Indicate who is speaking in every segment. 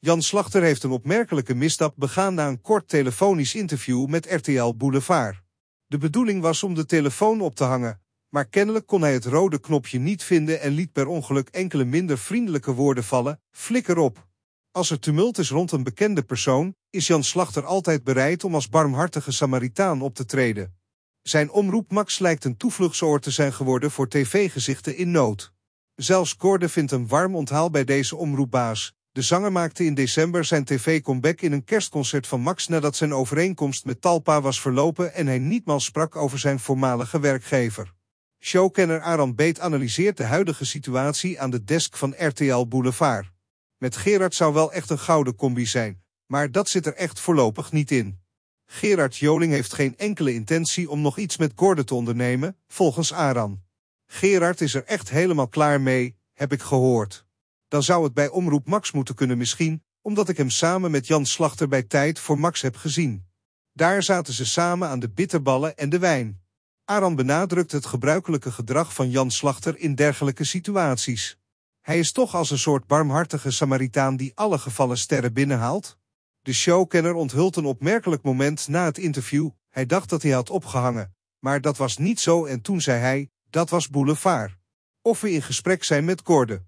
Speaker 1: Jan Slachter heeft een opmerkelijke misstap begaan na een kort telefonisch interview met RTL Boulevard. De bedoeling was om de telefoon op te hangen, maar kennelijk kon hij het rode knopje niet vinden en liet per ongeluk enkele minder vriendelijke woorden vallen, flikker op. Als er tumult is rond een bekende persoon, is Jan Slachter altijd bereid om als barmhartige Samaritaan op te treden. Zijn omroep Max lijkt een toevluchtsoord te zijn geworden voor tv-gezichten in nood. Zelfs Gorde vindt een warm onthaal bij deze omroepbaas, de zanger maakte in december zijn tv-comeback in een kerstconcert van Max nadat zijn overeenkomst met Talpa was verlopen en hij nietmaal sprak over zijn voormalige werkgever. Showkenner Aram Beet analyseert de huidige situatie aan de desk van RTL Boulevard. Met Gerard zou wel echt een gouden combi zijn, maar dat zit er echt voorlopig niet in. Gerard Joling heeft geen enkele intentie om nog iets met Gordon te ondernemen, volgens Aram. Gerard is er echt helemaal klaar mee, heb ik gehoord dan zou het bij Omroep Max moeten kunnen misschien, omdat ik hem samen met Jan Slachter bij Tijd voor Max heb gezien. Daar zaten ze samen aan de bitterballen en de wijn. Aram benadrukt het gebruikelijke gedrag van Jan Slachter in dergelijke situaties. Hij is toch als een soort barmhartige Samaritaan die alle gevallen sterren binnenhaalt. De showkenner onthult een opmerkelijk moment na het interview. Hij dacht dat hij had opgehangen, maar dat was niet zo en toen zei hij, dat was boulevard. Of we in gesprek zijn met Gorde.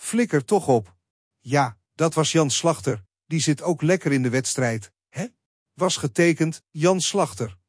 Speaker 1: Flikker toch op. Ja, dat was Jan Slachter. Die zit ook lekker in de wedstrijd, hè? Was getekend Jan Slachter.